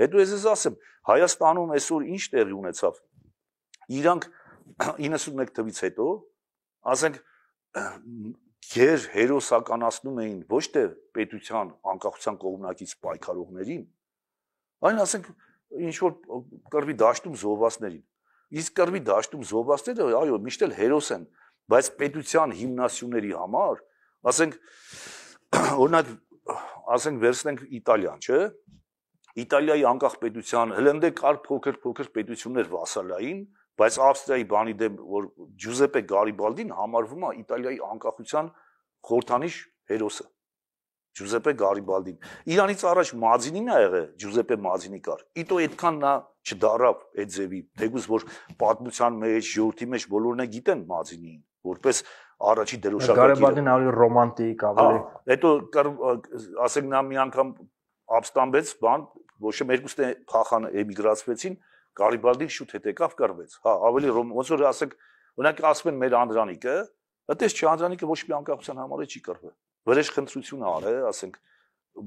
Հետո ես ես ասեմ, Հայաստանում այսօր ինչ տեղի ունեցավ։ Իրանք 91 թվից հետո, ասենք, ģեր հերոսականացնում էին ոչ թե պետության անկախության կողմնակից պայքարողներին, այլ ասենք ինչ որ կրվի դաշտում զոհվածներին։ Իսկ կրվի դաշտում զոհվածները, այո, միշտ էլ հերոս են, բայց պետության հիմնասյուների համար, ասենք օրինակ ասենք վերցնենք Իտալիան, չէ՞, Իտալիայի անկախ պետության հլնդե կար փոքր-փոքր պետություններ վասալային, բայց Ավստրիայի բանի դեմ որ Ջուզեպե Գարիբալդին համարվում է Իտալիայի անկախության խորթանիշ հերոսը։ Ջուզեպե Գարիբալդին։ Իրանից առաջ Մազինին է եղել, Ջուզեպե Մազինի կար։ Իտո այդքան նա չդարավ այդ ձևի, թեգուզ որ պատմության մեջ, ժողովրդի մեջ բոլորն է գիտեն Մազինին, որպես առաջի դերուշակը։ Գարիբալդին ավելի ռոմանտիկ, ավելի։ հա, Հետո ասենք նա մի անգամ ապստամբեց, բան, ոչ թե երկուսն է փախան էմիգրացվեցին, Գարիբալդին շուտ հետ եկավ կռվեց։ Հա, ավելի ոնց որ ասեք, օրինակ ասում են մեր Անդրանիկը, այդպես չի Անդրանիկը ոչ մի անկախության համար չի կռվել։ Վրեժ քննություն արը, ասենք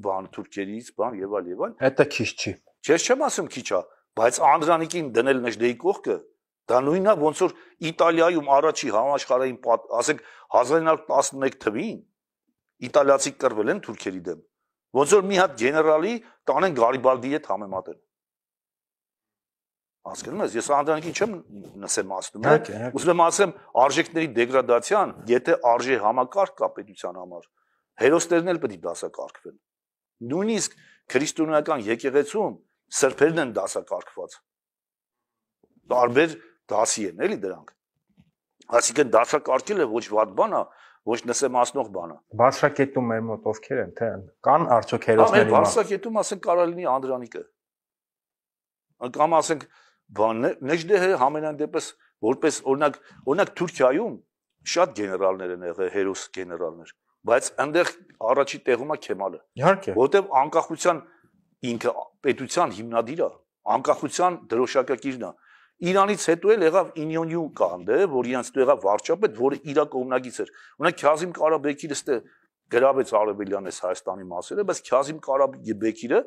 բան թուրքերից, բան եւ այլ եւ այլ։ Դա քիչ չի։ Ես չեմ ասում քիչ է, բայց Անդրանիկին դնել Մեջդեի կողքը դա նույնն է ոնց որ Իտալիայում առաջի համաշխարհային ասենք 1911 թվին իտալիացի կռվել են թուրքերի դեմ Ոնց որ մի հատ գեներալի տանեն Գարիբալդի հետ համեմատել։ Հասկանում ես, ես անդրանքի չեմ նսեմ ասնում, հա։ ուզում եմ ասեմ արժեքների դեգրադացիան, եթե արժե համակարգ կա պետության համար, հերոսներն էլ պետք է դասակարգվեն։ Նույնիսկ քրիստոնեական եկեղեցում սրբերն են դասակարգված։ Տարբեր դասի են էլի դրանք։ Այսինքն դասակարգելը ոչ վատ բան է, ոչ նսեմացնող բանը։ Բարձրակետում մեր մոտ ովքեր են, թե կան արդյոք հերոսների մաս։ Ամեն բարձրակետում ասենք կարա լինի Անդրանիկը։ Կամ ասենք բանը Նեջդեհը համենայն դեպս որպես օրինակ օրինակ Թուրքիայում շատ գեներալներ են եղել հերոս գեներալներ, բայց այնտեղ առաջի տեղում է Քեմալը։ Իհարկե։ Որտեւ անկախության ինքը պետության հիմնադիրը, անկախության դրոշակակիրն է։ Իրանից հետո էլ եղավ Ինյոնյու կանդը, որ իրանց հետո եղավ վարչապետ, որը իր կողմնակից էր։ Օրինակ Քյազիմ Կարաբեկիրը ստե գրավեց Արևելյանես Հայաստանի մասերը, բայց Քյազիմ Կարաբեկիրը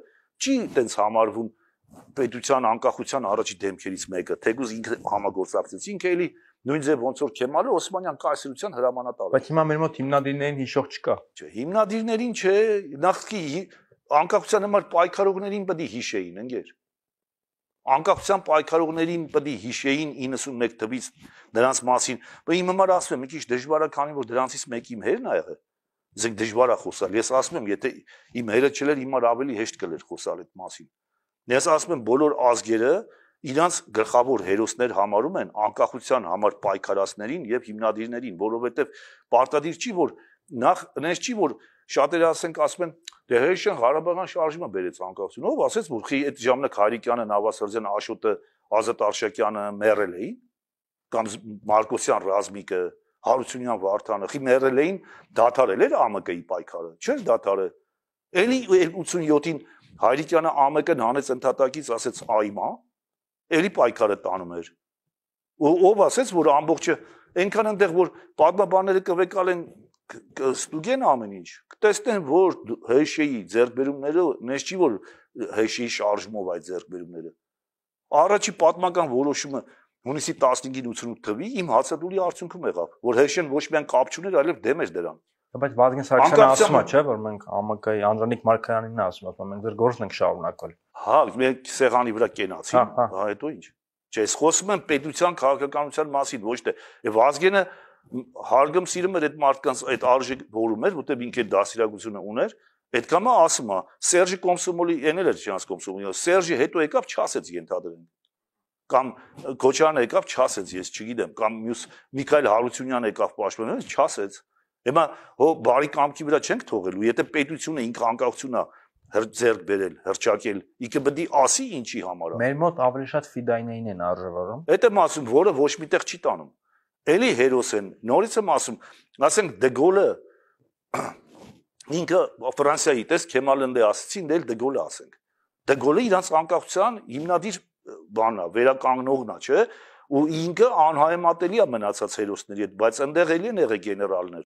չի տենց համարվում պետության անկախության առաջի դեմքերից մեկը, թեկուզ ինքը համագործակցեց։ Ինքը էլի նույն ձև ոնց որ Քեմալը Օսմանյան կայսրության հրամանատար էր։ Բայց հիմա մեր մոտ հիմնադիրներին հիշող չկա։ Չէ, հիմնադիրներին չէ, նախքի անկախության համար պայքարողներին պետք է հիշեին, ընկեր անկախության պայքարողներին պետք է հիշեին 91 թվից նրանց մասին։ Բայց իմ համար ասում եմ, մի քիչ դժվար է, քանի որ դրանցից մեկի իմ հերն ա եղել։ Իսկ դժվար է խոսալ։ Ես ասում եմ, եթե իմ հերը չլեր, իմ համար ավելի հեշտ կլեր խոսալ այդ մասին։ Ես ասում եմ, բոլոր ազգերը իրանց գլխավոր հերոսներ համարում են անկախության համար պայքարածներին եւ հիմնադիրներին, որովհետեւ պարտադիր չի որ նախ այնպես չի որ շատերը ասենք ասում են Դեհեշյան Ղարաբաղյան շարժումը բերեց անկախություն։ Ո՞վ ասեց, որ խի այդ ժամանակ Հարիկյանը, Նավասարդյանը, Աշոտը, Ազատ Արշակյանը մեռել էին կամ Մարկոսյան ռազմիկը, Հարությունյան Վարդանը խի մեռել էին, դադարել էր ԱՄԿ-ի պայքարը։ Չէ՞ դադարը։ Էլի 87-ին Հայրիկյանը ԱՄԿ-ն հանեց ընդհատակից ասեց այմա, էլի պայքարը տանում էր։ Ո ով ասեց, որ ամբողջը այնքան այնտեղ որ պատմաբանները կվեկալեն կստուգեն ամեն ինչ, կտեսնեն, որ ՀՇ-ի ձեռքբերումները, նես չի որ ՀՇ-ի շարժմով այդ ձեռքբերումները։ Առաջի պատմական որոշումը հունիսի 15-ին 88 թվի իմ հացադուլի արդյունքում եղավ, որ ՀՇ-ն ոչ միայն կապ չուներ, այլև դեմ էր դրան։ Բայց Վազգեն Սարգսյանը ասում է, չէ, որ մենք ԱՄԿ-ի Անդրանիկ Մարկայանինն ասում, ասում մենք ձեր գործն ենք շարունակել։ Հա, մենք սեղանի վրա կենացի, հա, հա։, հա հետո ինչ։ Չէ, ես խոսում եմ պետության քաղաքականության մասին, ոչ թե Վազգենը հարգում սիրում էր այդ մարդկանց այդ արժեք որում էր, որտեղ ինքը դասիրակությունը ուներ, Պետք է մա ասում է, Սերժի Կոմսոմոլի ենել էր չանց Կոմսոմոլի, Սերժի հետո եկավ չասեց ենթադրենք։ Կամ Քոչարն եկավ չասեց, ես չգիտեմ, կամ մյուս Միքայել Հարությունյանն եկավ պաշտպանել, չասեց։ Հիմա հո բարի կամքի վրա չենք թողելու, եթե պետությունը ինք անկախությունա հրձերկ բերել, հրճակել, ինքը պետք է ասի ինչի համար է։ Մեր մոտ ավելի շատ ֆիդայնային են արժևորում։ Դա մասում, որը ոչ միտեղ չի տանում էլի հերոս են։ Նորից եմ ասում, ասենք դգոլը ինքը Ֆրանսիայի տես Քեմալընդե ասացին, դել դգոլը ասենք։ Դգոլը իրանց անկախության հիմնադիր բանն է, վերականգնողն է, չէ՞։ Ու ինքը անհայմատելի է մնացած հերոսների հետ, բայց այնտեղ էլի են եղել գեներալներ։